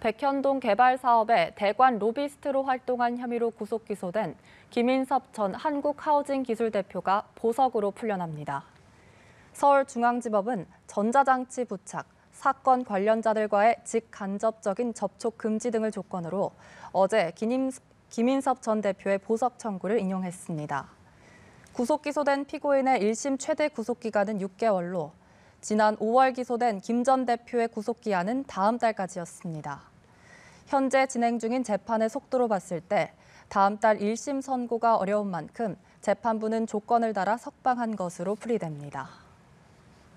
백현동 개발 사업에 대관 로비스트로 활동한 혐의로 구속 기소된 김인섭 전 한국하우징기술대표가 보석으로 풀려납니다. 서울중앙지법은 전자장치 부착, 사건 관련자들과의 직간접적인 접촉 금지 등을 조건으로 어제 김인섭 전 대표의 보석 청구를 인용했습니다. 구속 기소된 피고인의 1심 최대 구속 기간은 6개월로 지난 5월 기소된 김 전 대표의 구속 기한은 다음 달까지였습니다. 현재 진행 중인 재판의 속도로 봤을 때 다음 달 1심 선고가 어려운 만큼 재판부는 조건을 달아 석방한 것으로 풀이됩니다.